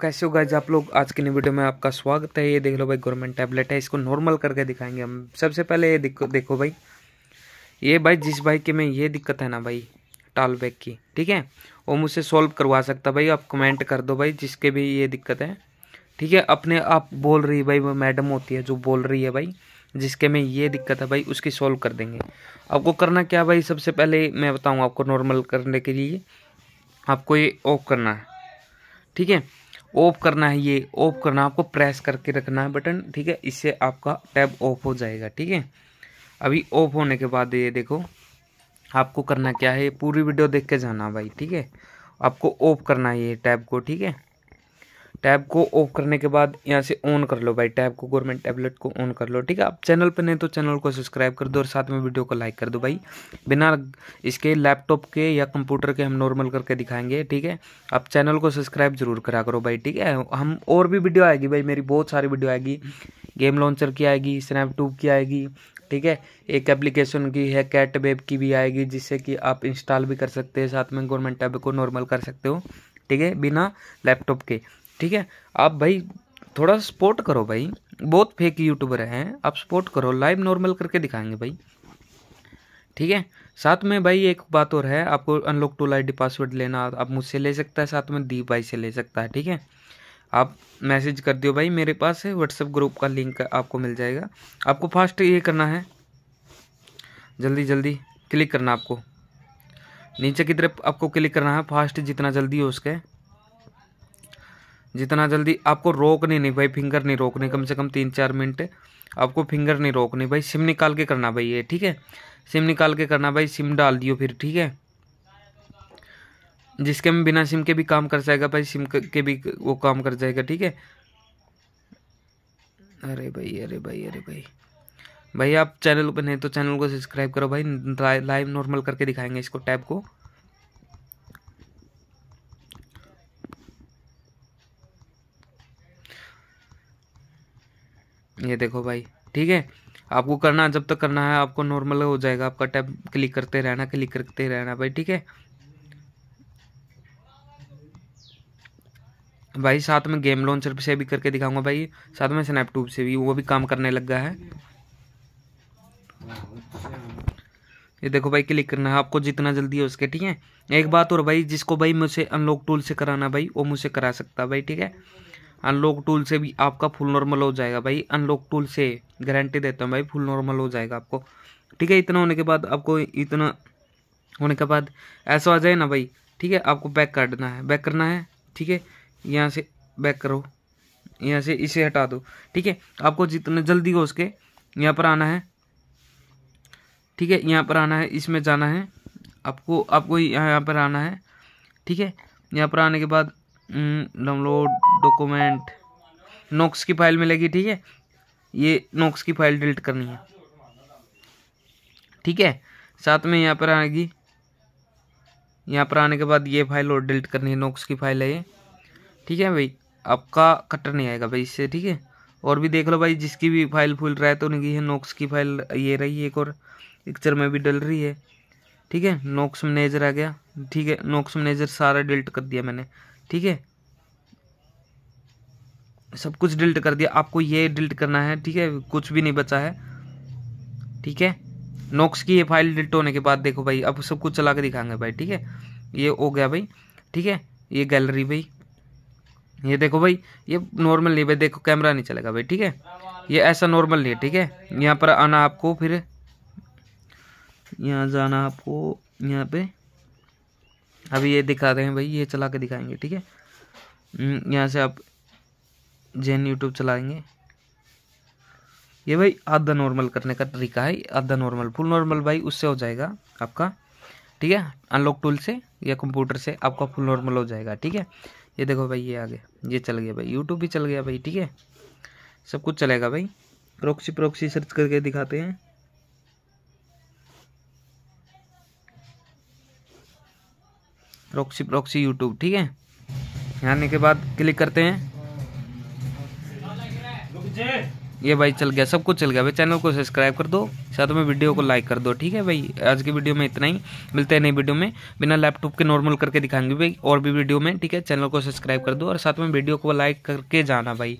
कैसे हो गाइज आप लोग आज के नई वीडियो में आपका स्वागत है ये देख लो भाई गवर्नमेंट टैबलेट है इसको नॉर्मल करके दिखाएंगे हम सबसे पहले ये देखो देखो भाई ये भाई जिस भाई के में ये दिक्कत है ना भाई टाल बैग की ठीक है वो मुझसे सॉल्व करवा सकता भाई आप कमेंट कर दो भाई जिसके भी ये दिक्कत है ठीक है अपने आप बोल रही भाई वो मैडम होती है जो बोल रही है भाई जिसके में ये दिक्कत है भाई उसकी सॉल्व कर देंगे आपको करना क्या भाई सबसे पहले मैं बताऊँ आपको नॉर्मल करने के लिए आपको ये ऑफ करना है ठीक है ऑफ करना है ये ऑफ करना आपको प्रेस करके रखना है बटन ठीक है इससे आपका टैब ऑफ हो जाएगा ठीक है अभी ऑफ होने के बाद ये देखो आपको करना क्या है पूरी वीडियो देख के जाना भाई ठीक है आपको ऑफ करना है ये टैब को ठीक है टैब को ऑफ करने के बाद यहाँ से ऑन कर लो भाई टैब को गवर्नमेंट टैबलेट को ऑन कर लो ठीक है आप चैनल पर नहीं तो चैनल को सब्सक्राइब कर दो और साथ में वीडियो को लाइक कर दो भाई बिना इसके लैपटॉप के या कंप्यूटर के हम नॉर्मल करके दिखाएंगे ठीक है आप चैनल को सब्सक्राइब जरूर करा करो भाई ठीक है हम और भी वीडियो आएगी भाई मेरी बहुत सारी वीडियो आएगी गेम लॉन्चर की आएगी स्नैपटूब की आएगी ठीक है एक एप्लीकेशन की है कैट वेब की भी आएगी जिससे कि आप इंस्टॉल भी कर सकते हैं साथ में गवर्नमेंट टैब को नॉर्मल कर सकते हो ठीक है बिना लैपटॉप के ठीक है आप भाई थोड़ा सपोर्ट करो भाई बहुत फेक यूट्यूबर हैं आप सपोर्ट करो लाइव नॉर्मल करके दिखाएंगे भाई ठीक है साथ में भाई एक बात और है आपको अनलॉक टूल आईडी पासवर्ड लेना आप मुझसे ले सकता है साथ में दीप भाई से ले सकता है ठीक है आप मैसेज कर दियो भाई मेरे पास है व्हाट्सएप ग्रुप का लिंक आपको मिल जाएगा आपको फास्ट ये करना है जल्दी जल्दी क्लिक करना आपको नीचे की तरफ आपको क्लिक करना है फास्ट जितना जल्दी हो उसके जितना जल्दी आपको रोकने नहीं भाई फिंगर नहीं रोकने कम से कम तीन चार मिनट आपको फिंगर नहीं रोकने भाई सिम निकाल के करना भाई ये ठीक है सिम निकाल के करना भाई सिम डाल दियो फिर ठीक है जिसके में बिना सिम के भी काम कर जाएगा भाई सिम के भी वो काम कर जाएगा ठीक है अरे भाई अरे भाई अरे भाई भाई आप चैनल पर नहीं तो चैनल को सब्सक्राइब करो भाई लाइव नॉर्मल करके दिखाएंगे इसको टैब को ये देखो भाई ठीक है आपको करना जब तक करना है आपको नॉर्मल हो जाएगा आपका टैब क्लिक करते रहना क्लिक करते रहना भाई ठीक है भाई साथ में गेम लॉन्चर से भी करके दिखाऊंगा भाई साथ में स्नैपटूब से भी वो भी काम करने लग गया है ये देखो भाई क्लिक करना है आपको जितना जल्दी हो उसके ठीक है एक बात और भाई जिसको भाई मुझसे अनलॉक टूल से कराना भाई वो मुझसे करा सकता भाई ठीक है अनलॉक टूल से भी आपका फुल नॉर्मल हो जाएगा भाई अनलॉक टूल से गारंटी देता हूँ भाई फुल नॉर्मल हो जाएगा आपको ठीक है इतना होने के बाद आपको इतना होने के बाद ऐसा आ जाए ना भाई ठीक है आपको बैक करना है बैक करना है ठीक है यहाँ से बैक करो यहाँ से इसे हटा दो ठीक है आपको जितना जल्दी हो उसके यहाँ पर आना है ठीक है यहाँ पर आना है इसमें जाना है आपको आपको यहाँ पर आना है ठीक है यहाँ पर आने के बाद डाउनलोड हम्म, डॉक्यूमेंट नोक्स की फाइल मिलेगी ठीक है ये नोक्स की फाइल डिलीट करनी है ठीक है साथ में यहाँ पर आएगी यहाँ पर आने के बाद ये फाइल और डिलीट करनी है नोक्स की फाइल है ये ठीक है भाई आपका कटर नहीं आएगा भाई इससे ठीक है और भी देख लो भाई जिसकी भी फाइल फूल रहा है तो नहीं है नोक्स की फाइल ये रही है एक और पिक्चर में भी डल रही है ठीक है नोक्स मैनेजर आ गया ठीक है नोक्स मैनेजर सारा डिलीट कर दिया मैंने ठीक है सब कुछ डिलीट कर दिया आपको ये डिलीट करना है ठीक है कुछ भी नहीं बचा है ठीक है नोक्स की ये फाइल डिलीट होने के बाद देखो भाई अब सब कुछ चला के दिखाएंगे भाई ठीक है ये हो गया भाई ठीक है ये गैलरी भाई ये देखो भाई ये नॉर्मल नहीं भाई देखो कैमरा नहीं चलेगा भाई ठीक है ये ऐसा नॉर्मल नहीं है ठीक है यहाँ पर आना आपको फिर यहाँ जाना आपको यहाँ पे अभी ये दिखा रहे हैं भाई ये चला के दिखाएंगे ठीक है हम्म, यहाँ से आप जैन यूट्यूब चलाएंगे ये भाई आधा नॉर्मल करने का तरीका है आधा नॉर्मल फुल नॉर्मल भाई उससे हो जाएगा आपका ठीक है अनलॉक टूल से या कंप्यूटर से आपका फुल नॉर्मल हो जाएगा ठीक है ये देखो भाई ये आगे ये चल गया भाई यूट्यूब भी चल गया भाई ठीक है सब कुछ चलेगा भाई प्रोक्सी प्रोक्सी सर्च करके दिखाते हैं प्रोक्सी प्रोक्सी यूट्यूब ठीक है यहाँ आने के बाद क्लिक करते हैं ये भाई चल गया सब कुछ चल गया भाई चैनल को सब्सक्राइब कर दो साथ में वीडियो को लाइक कर दो ठीक है भाई आज की वीडियो में इतना ही मिलते हैं नई वीडियो में बिना लैपटॉप के नॉर्मल करके दिखाएंगे भाई और भी वीडियो में ठीक है चैनल को सब्सक्राइब कर दो और साथ में वीडियो को लाइक करके जाना भाई